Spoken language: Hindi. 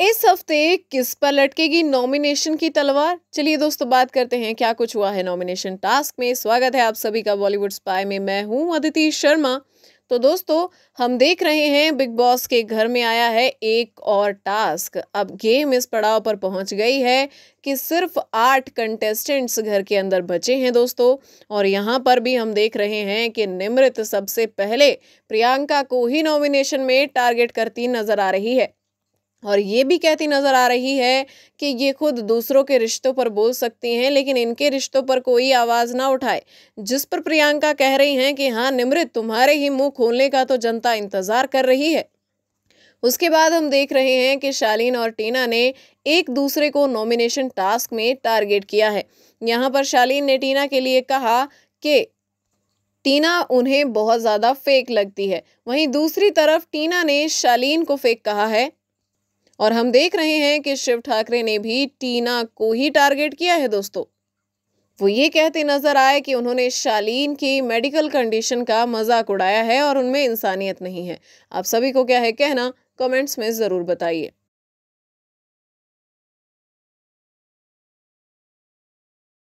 इस हफ्ते किस पर लटकेगी नॉमिनेशन की तलवार चलिए दोस्तों बात करते हैं क्या कुछ हुआ है नॉमिनेशन टास्क में स्वागत है आप सभी का बॉलीवुड स्पाई में मैं हूं अदिति शर्मा तो दोस्तों हम देख रहे हैं बिग बॉस के घर में आया है एक और टास्क अब गेम इस पड़ाव पर पहुंच गई है कि सिर्फ आठ कंटेस्टेंट्स घर के अंदर बचे हैं दोस्तों और यहाँ पर भी हम देख रहे हैं कि निमृत सबसे पहले प्रियंका को ही नॉमिनेशन में टारगेट करती नजर आ रही है और ये भी कहती नज़र आ रही है कि ये खुद दूसरों के रिश्तों पर बोल सकती हैं लेकिन इनके रिश्तों पर कोई आवाज़ ना उठाए जिस पर प्रियंका कह रही हैं कि हाँ निमृत तुम्हारे ही मुंह खोलने का तो जनता इंतज़ार कर रही है उसके बाद हम देख रहे हैं कि शालीन और टीना ने एक दूसरे को नॉमिनेशन टास्क में टारगेट किया है यहाँ पर शालीन ने टीना के लिए कहा कि टीना उन्हें बहुत ज़्यादा फेक लगती है वहीं दूसरी तरफ टीना ने शालीन को फेक कहा है और हम देख रहे हैं कि शिव ठाकरे ने भी टीना को ही टारगेट किया है दोस्तों वो ये कहते नजर आए कि उन्होंने शालीन की मेडिकल कंडीशन का मजाक उड़ाया है और उनमें इंसानियत नहीं है आप सभी को क्या है कहना कमेंट्स में ज़रूर बताइए